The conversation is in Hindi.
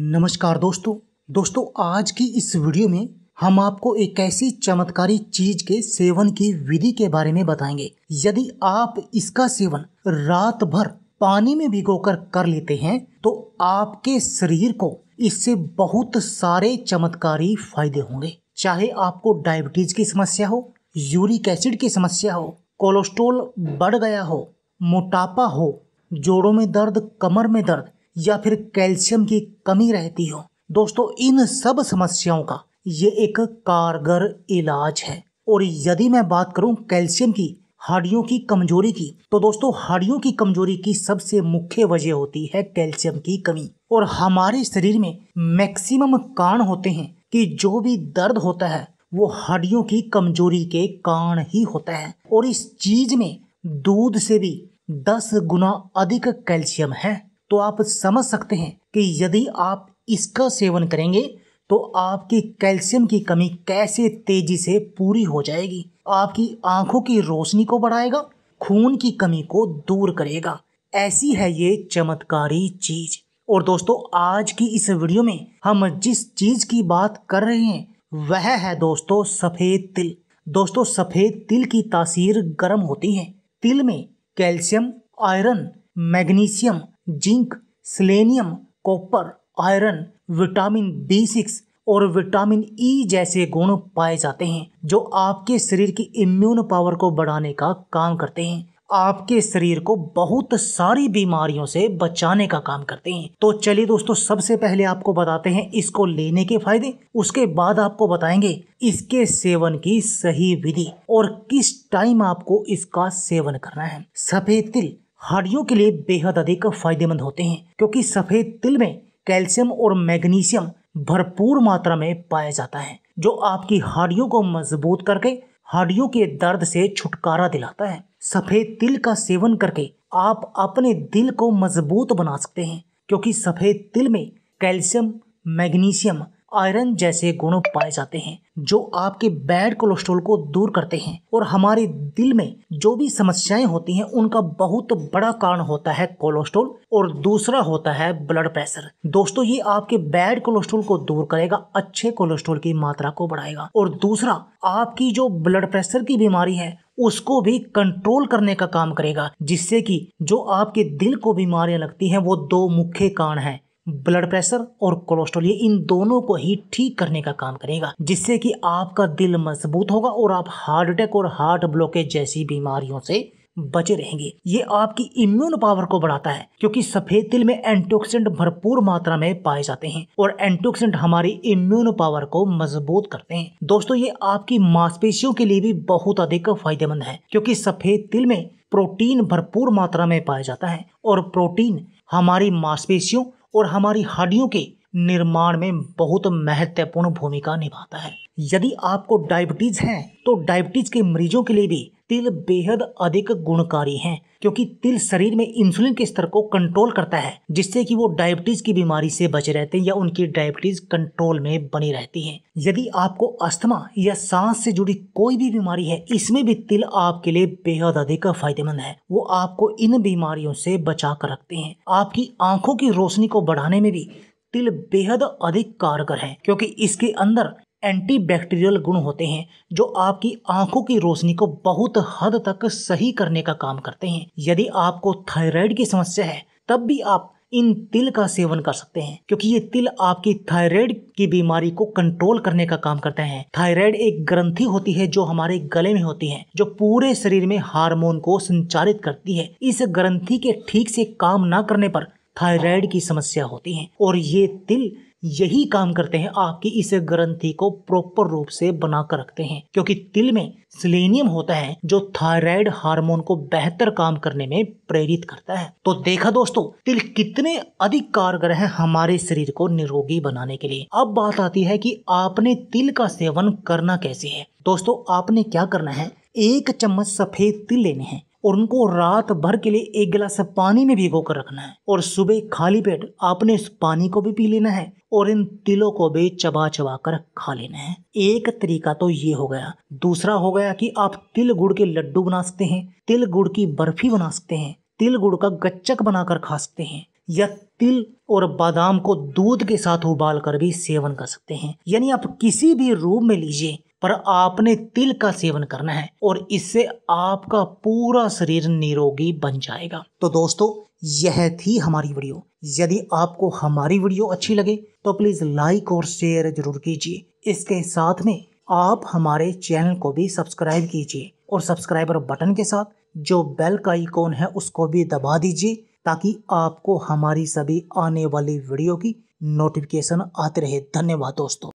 नमस्कार दोस्तों दोस्तों आज की इस वीडियो में हम आपको एक ऐसी चमत्कारी चीज के सेवन की विधि के बारे में बताएंगे यदि आप इसका सेवन रात भर पानी में भिगोकर कर लेते हैं तो आपके शरीर को इससे बहुत सारे चमत्कारी फायदे होंगे चाहे आपको डायबिटीज की समस्या हो यूरिक एसिड की समस्या हो कोलेस्ट्रोल बढ़ गया हो मोटापा हो जोड़ों में दर्द कमर में दर्द या फिर कैल्शियम की कमी रहती हो दोस्तों इन सब समस्याओं का ये एक कारगर इलाज है और यदि मैं बात करूं कैल्शियम की हड्डियों की कमजोरी की तो दोस्तों हड्डियों की कमजोरी की सबसे मुख्य वजह होती है कैल्शियम की कमी और हमारे शरीर में मैक्सिमम कारण होते हैं कि जो भी दर्द होता है वो हड्डियों की कमजोरी के कारण ही होता है और इस चीज में दूध से भी दस गुना अधिक कैल्शियम है तो आप समझ सकते हैं कि यदि आप इसका सेवन करेंगे तो आपकी कैल्शियम की कमी कैसे तेजी से पूरी हो जाएगी आपकी आंखों की रोशनी को बढ़ाएगा खून की कमी को दूर करेगा ऐसी है ये चमत्कारी चीज और दोस्तों आज की इस वीडियो में हम जिस चीज की बात कर रहे हैं वह है दोस्तों सफेद तिल दोस्तों सफेद तिल की तासीर गर्म होती है तिल में calcium iron magnesium zinc selenium copper iron vitamin B six और विटामिन ई e जैसे गुण पाए जाते हैं जो आपके शरीर की इम्यून पावर को बढ़ाने का काम करते हैं आपके शरीर को बहुत सारी बीमारियों से बचाने का काम करते हैं तो चलिए दोस्तों सबसे पहले आपको बताते हैं इसको लेने के फायदे उसके बाद आपको बताएंगे इसके सेवन की सही विधि और किस टाइम आपको इसका सेवन करना है सफेद तिल हड्डियों के लिए बेहद अधिक फायदेमंद होते हैं क्योंकि सफेद तिल में कैल्शियम और मैग्नीशियम भरपूर मात्रा में पाया जाता है जो आपकी हड्डियों को मजबूत करके हड्डियों के दर्द से छुटकारा दिलाता है सफेद तिल का सेवन करके आप अपने दिल को मजबूत बना सकते हैं क्योंकि सफेद तिल में कैल्शियम मैग्नीशियम आयरन जैसे गुण पाए जाते हैं जो आपके बैड कोलेस्ट्रोल को दूर करते हैं और हमारे दिल में जो भी समस्याएं होती हैं उनका बहुत बड़ा कारण होता है कोलेस्ट्रोल और दूसरा होता है ब्लड प्रेशर दोस्तों ये आपके बैड कोलेस्ट्रोल को दूर करेगा अच्छे कोलेस्ट्रोल की मात्रा को बढ़ाएगा और दूसरा आपकी जो ब्लड प्रेशर की बीमारी है उसको भी कंट्रोल करने का काम करेगा जिससे कि जो आपके दिल को बीमारियां लगती हैं वो दो मुख्य कारण हैं ब्लड प्रेशर और कोलेस्ट्रॉल ये इन दोनों को ही ठीक करने का काम करेगा जिससे कि आपका दिल मजबूत होगा और आप हार्ट अटैक और हार्ट ब्लॉकेज जैसी बीमारियों से बचे रहेंगे ये आपकी इम्यून पावर को बढ़ाता है क्योंकि सफेद तिल में एंटोक्सीडेंट भरपूर मात्रा में पाए जाते हैं और एंटोक्सीडेंट हमारी इम्यून पावर को मजबूत करते हैं दोस्तों ये आपकी मांसपेशियों के लिए भी बहुत अधिक फायदेमंद है क्योंकि सफेद तिल में प्रोटीन भरपूर मात्रा में पाया जाता है और प्रोटीन हमारी मांसपेशियों और हमारी हड्डियों के निर्माण में बहुत महत्वपूर्ण भूमिका निभाता है यदि आपको डायबिटीज है तो डायबिटीज के मरीजों के लिए भी तिल बेहद अधिक गुणकारी हैं क्योंकि तिल शरीर में इंसुलिन के स्तर को कंट्रोल करता है जिससे कि वो डायबिटीज की बीमारी से बचे रहते हैं या उनकी डायबिटीज कंट्रोल में बनी रहती है यदि आपको अस्थमा या सांस से जुड़ी कोई भी बीमारी है इसमें भी तिल आपके लिए बेहद अधिक फायदेमंद है वो आपको इन बीमारियों से बचा कर रखते हैं आपकी आंखों की रोशनी को बढ़ाने में भी तिल बेहद अधिक कारगर है क्योंकि इसके अंदर एंटीबैक्टीरियल गुण होते हैं जो आपकी आंखों की रोशनी को बहुत हद तक सही करने का काम करते हैं यदि आपको थायराइड की समस्या है तब भी आप इन तिल का सेवन कर सकते हैं क्योंकि ये तिल आपकी थायराइड की बीमारी को कंट्रोल करने का काम करते हैं थायराइड एक ग्रंथि होती है जो हमारे गले में होती है जो पूरे शरीर में हार्मोन को संचारित करती है इस ग्रंथि के ठीक से काम ना करने पर थायराइड की समस्या होती है और ये तिल यही काम करते हैं आपकी इस ग्रंथि को प्रॉपर रूप से बनाकर रखते हैं क्योंकि तिल में सिलेनियम होता है जो थायराइड हार्मोन को बेहतर काम करने में प्रेरित करता है तो देखा दोस्तों तिल कितने अधिक कारगर है हमारे शरीर को निरोगी बनाने के लिए अब बात आती है कि आपने तिल का सेवन करना कैसे है दोस्तों आपने क्या करना है एक चम्मच सफेद तिल लेने हैं और उनको रात भर के लिए एक गिलास पानी में भिगो कर रखना है और सुबह खाली पेट आपने इस पानी को भी पी लेना है और इन तिलों को भी चबा चबा कर खा लेना है एक तरीका तो ये हो गया दूसरा हो गया कि आप तिल गुड़ के लड्डू बना सकते हैं तिल गुड़ की बर्फी बना सकते हैं तिल गुड़ का गच्चक बनाकर खा सकते हैं या तिल और बादाम को दूध के साथ उबाल कर भी सेवन कर सकते हैं यानी आप किसी भी रूप में लीजिए पर आपने तिल का सेवन करना है और इससे आपका पूरा शरीर निरोगी बन जाएगा तो दोस्तों यह थी हमारी वीडियो यदि आपको हमारी वीडियो अच्छी लगे तो प्लीज लाइक और शेयर जरूर कीजिए इसके साथ में आप हमारे चैनल को भी सब्सक्राइब कीजिए और सब्सक्राइबर बटन के साथ जो बेल का आइकॉन है उसको भी दबा दीजिए ताकि आपको हमारी सभी आने वाली वीडियो की नोटिफिकेशन आते रहे धन्यवाद दोस्तों